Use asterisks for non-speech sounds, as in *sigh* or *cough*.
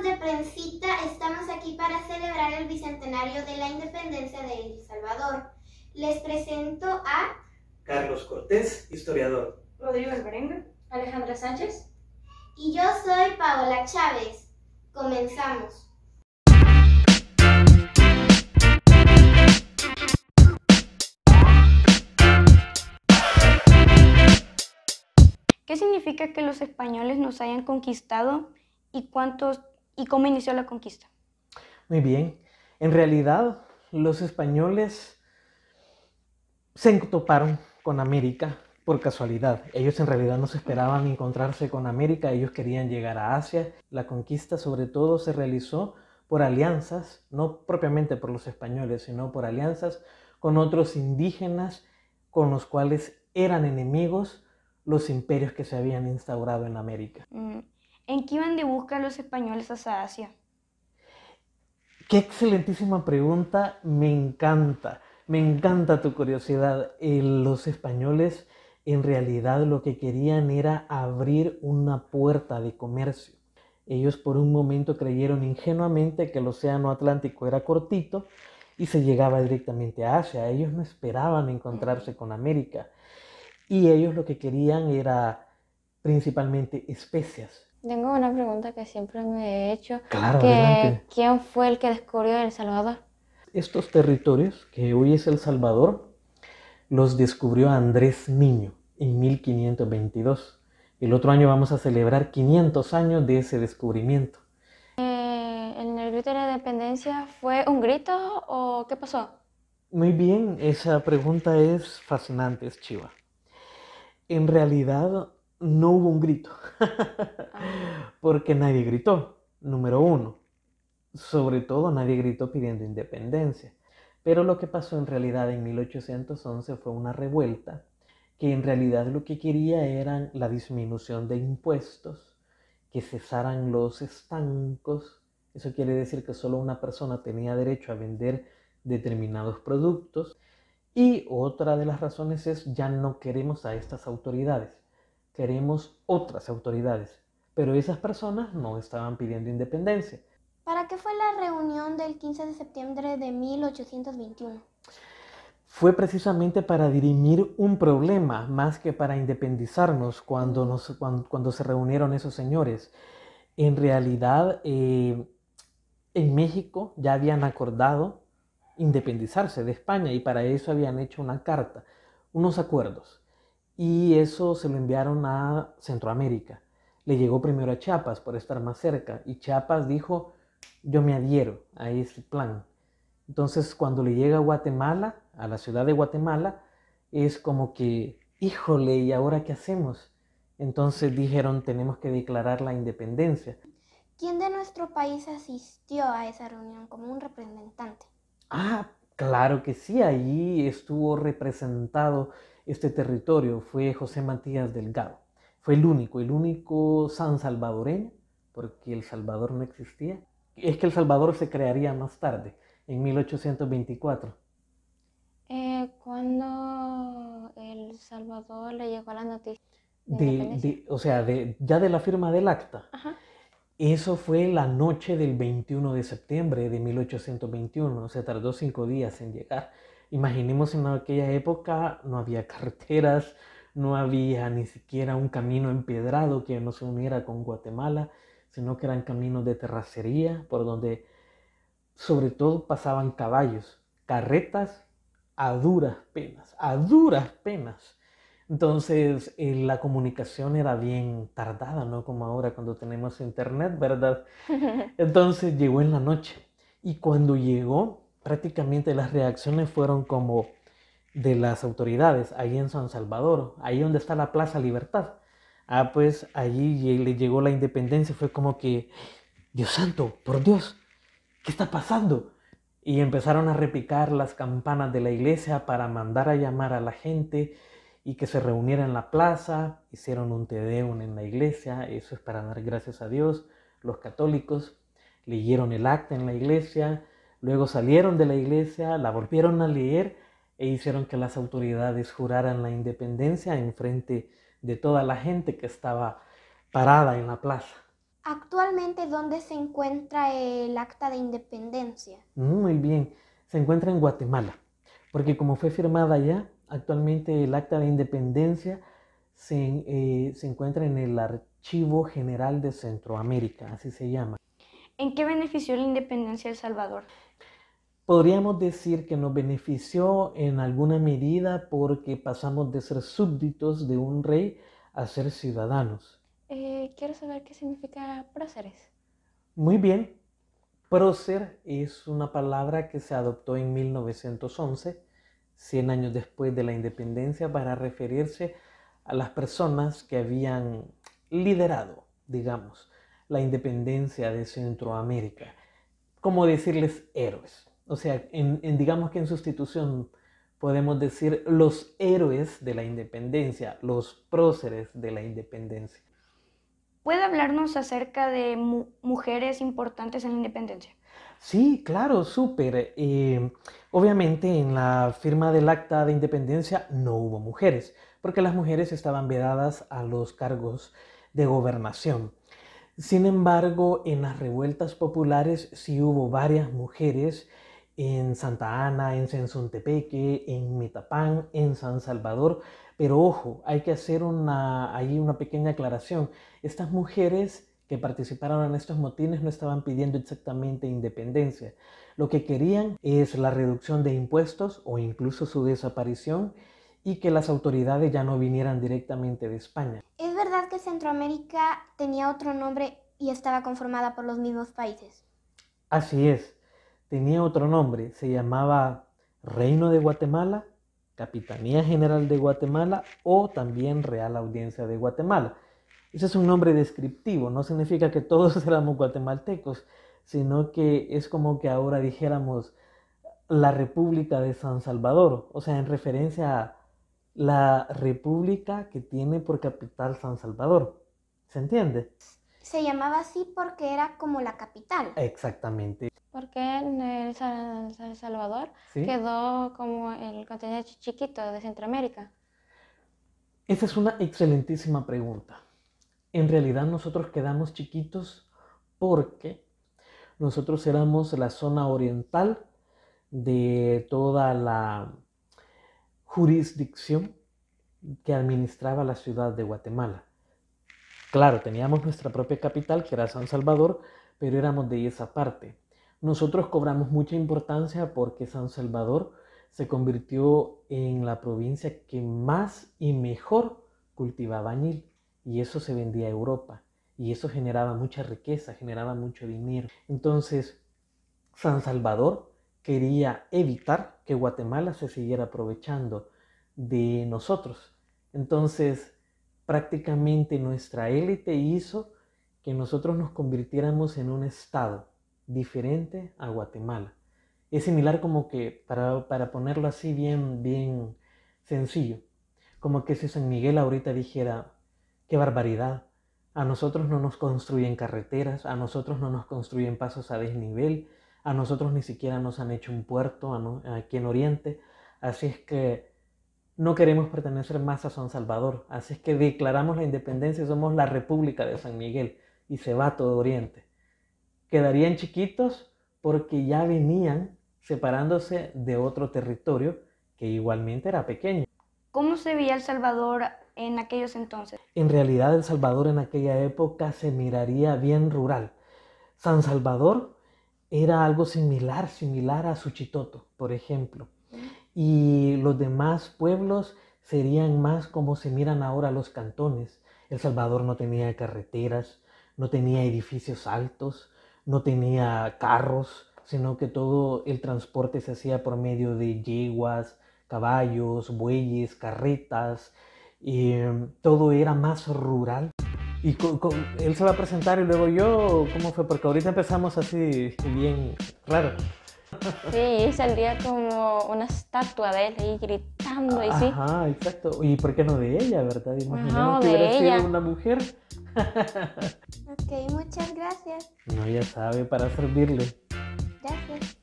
de Prensita, estamos aquí para celebrar el bicentenario de la independencia de El Salvador. Les presento a Carlos Cortés, historiador. Rodrigo Berenguer, Alejandra Sánchez. Y yo soy Paola Chávez. Comenzamos. ¿Qué significa que los españoles nos hayan conquistado y cuántos ¿Y cómo inició la conquista? Muy bien. En realidad, los españoles se toparon con América por casualidad. Ellos en realidad no se esperaban encontrarse con América, ellos querían llegar a Asia. La conquista sobre todo se realizó por alianzas, no propiamente por los españoles, sino por alianzas con otros indígenas con los cuales eran enemigos los imperios que se habían instaurado en América. Mm, ¿En qué iban de busca los españoles hacia Asia? Qué excelentísima pregunta, me encanta, me encanta tu curiosidad. Eh, los españoles en realidad lo que querían era abrir una puerta de comercio. Ellos por un momento creyeron ingenuamente que el Océano Atlántico era cortito y se llegaba directamente a Asia. Ellos no esperaban encontrarse con América. Y ellos lo que querían era principalmente especias. Tengo una pregunta que siempre me he hecho. que, ¿Quién fue el que descubrió El Salvador? Estos territorios, que hoy es El Salvador, los descubrió Andrés Niño en 1522. El otro año vamos a celebrar 500 años de ese descubrimiento. Eh, ¿El grito de la independencia fue un grito o qué pasó? Muy bien, esa pregunta es fascinante, es chiva. En realidad, no hubo un grito, ah. porque nadie gritó, número uno. Sobre todo nadie gritó pidiendo independencia. Pero lo que pasó en realidad en 1811 fue una revuelta que en realidad lo que quería era la disminución de impuestos, que cesaran los estancos. Eso quiere decir que solo una persona tenía derecho a vender determinados productos. Y otra de las razones es ya no queremos a estas autoridades queremos otras autoridades, pero esas personas no estaban pidiendo independencia. ¿Para qué fue la reunión del 15 de septiembre de 1821? Fue precisamente para dirimir un problema más que para independizarnos cuando, mm. nos, cuando, se reunieron esos señores. En realidad, eh, en México ya habían acordado independizarse de España y para eso habían hecho una carta, unos acuerdos y eso se lo enviaron a Centroamérica. Le llegó primero a Chiapas por estar más cerca y Chiapas dijo, yo me adhiero a ese plan. Entonces cuando le llega a Guatemala, a la ciudad de Guatemala, es como que, híjole, ¿y ahora qué hacemos? Entonces dijeron, tenemos que declarar la independencia. ¿Quién de nuestro país asistió a esa reunión como un representante? Ah, claro que sí, ahí estuvo representado este territorio fue José Matías Delgado. Fue el único, el único san salvadoreño, porque El Salvador no existía. Es que El Salvador se crearía más tarde, en 1824. Eh, ¿Cuándo El Salvador le llegó la noticia? o sea, ya de la firma del acta. Eso fue la noche del 21 de septiembre de 1821, o sea, tardó cinco días en llegar. Imaginemos en aquella época no había carreteras, no había ni siquiera un camino empedrado que no se uniera con Guatemala, sino que eran caminos de terracería por donde sobre todo pasaban caballos, carretas a duras penas, a duras penas. Entonces eh, la comunicación era bien tardada, ¿no? Como ahora cuando tenemos internet, ¿verdad? *laughs* Entonces llegó en la noche y cuando llegó prácticamente las reacciones fueron como de las autoridades ahí en San Salvador, ahí donde está la Plaza Libertad. Ah, pues allí le llegó la independencia, fue como que, Dios santo, por Dios, ¿qué está pasando? Y empezaron a repicar las campanas de la iglesia para mandar a llamar a la gente y que se reuniera en la plaza, hicieron un tedeum en la iglesia, eso es para dar gracias a Dios, los católicos leyeron el acta en la iglesia, Luego salieron de la iglesia, la volvieron a leer e hicieron que las autoridades juraran la independencia en frente de toda la gente que estaba parada en la plaza. Actualmente, ¿dónde se encuentra el acta de independencia? Mm, muy bien, se encuentra en Guatemala, porque como fue firmada ya, actualmente el acta de independencia se, eh, se encuentra en el Archivo General de Centroamérica, así se llama. ¿En qué benefició la independencia de El Salvador? Podríamos decir que nos benefició en alguna medida porque pasamos de ser súbditos de un rey a ser ciudadanos. Eh, quiero saber qué significa próceres. Muy bien. Prócer es una palabra que se adoptó en 1911, 100 años después de la independencia, para referirse a las personas que habían liderado, digamos, la independencia de Centroamérica. Como decirles héroes. O sea, digamos que en sustitución podemos decir los héroes de la independencia, los próceres de la independencia. ¿Puede hablarnos acerca de mujeres importantes en la independencia? Sí, claro, súper. Eh, obviamente en la firma del acta de independencia no hubo mujeres, porque las mujeres estaban vedadas a los cargos de gobernación. Sin embargo, en las revueltas populares sí hubo varias mujeres en Santa Ana, en Sensuntepeque, en Metapán, en San Salvador. Pero ojo, hay que hacer una, ahí una pequeña aclaración. Estas mujeres que participaron en estos motines no estaban pidiendo exactamente independencia. Lo que querían es la reducción de impuestos o incluso su desaparición y que las autoridades ya no vinieran directamente de España que Centroamérica tenía otro nombre y estaba conformada por los mismos países. Así es, tenía otro nombre, se llamaba Reino de Guatemala, Capitanía General de Guatemala o también Real Audiencia de Guatemala. Ese es un nombre descriptivo, no significa que todos *laughs* éramos guatemaltecos, sino que es como que ahora dijéramos la República de San Salvador, o sea, en referencia a la república que tiene por capital San Salvador. ¿Se entiende? Se llamaba así porque era como la capital. Exactamente. Porque en el San, Salvador quedó como el continente chiquito de Centroamérica. Esa es una excelentísima pregunta. En realidad nosotros quedamos chiquitos porque nosotros éramos la zona oriental de toda la jurisdicción que administraba la ciudad de Guatemala. Claro, teníamos nuestra propia capital, que era San Salvador, pero éramos de esa parte. Nosotros cobramos mucha importancia porque San Salvador se convirtió en la provincia que más y mejor cultivaba añil y eso se vendía a Europa y eso generaba mucha riqueza, generaba mucho dinero. Entonces, San Salvador quería evitar que Guatemala se siguiera aprovechando de nosotros. Entonces, prácticamente nuestra élite hizo que nosotros nos convirtiéramos en un estado diferente a Guatemala. Es similar como que, para, para ponerlo así bien, bien sencillo, como que si San Miguel ahorita dijera, qué barbaridad, a nosotros no nos construyen carreteras, a nosotros no nos construyen pasos a desnivel, a nosotros ni siquiera nos han hecho un puerto aquí en Oriente. Así es que no queremos pertenecer más a San Salvador. Así es que declaramos la independencia y somos la República de San Miguel. Y se va todo Oriente. Quedarían chiquitos porque ya venían separándose de otro territorio que igualmente era pequeño. ¿Cómo se veía El Salvador en aquellos entonces? En realidad El Salvador en aquella época se miraría bien rural. San Salvador era algo similar, similar a Suchitoto, por ejemplo. Y los demás pueblos serían más como se miran ahora los cantones. El Salvador no tenía carreteras, no tenía edificios altos, no tenía carros, sino que todo el transporte se hacía por medio de yeguas, caballos, bueyes, carretas, y em, todo era más rural. ¿Y él se va a presentar y luego yo? ¿Cómo fue? Porque ahorita empezamos así bien raro. Sí, salía como una estatua de él ahí gritando y sí. Ajá, exacto. ¿Y por qué no de ella, verdad? Imaginemos que hubiera sido una mujer. ok, muchas gracias. No, ya sabe, para servirle. Gracias.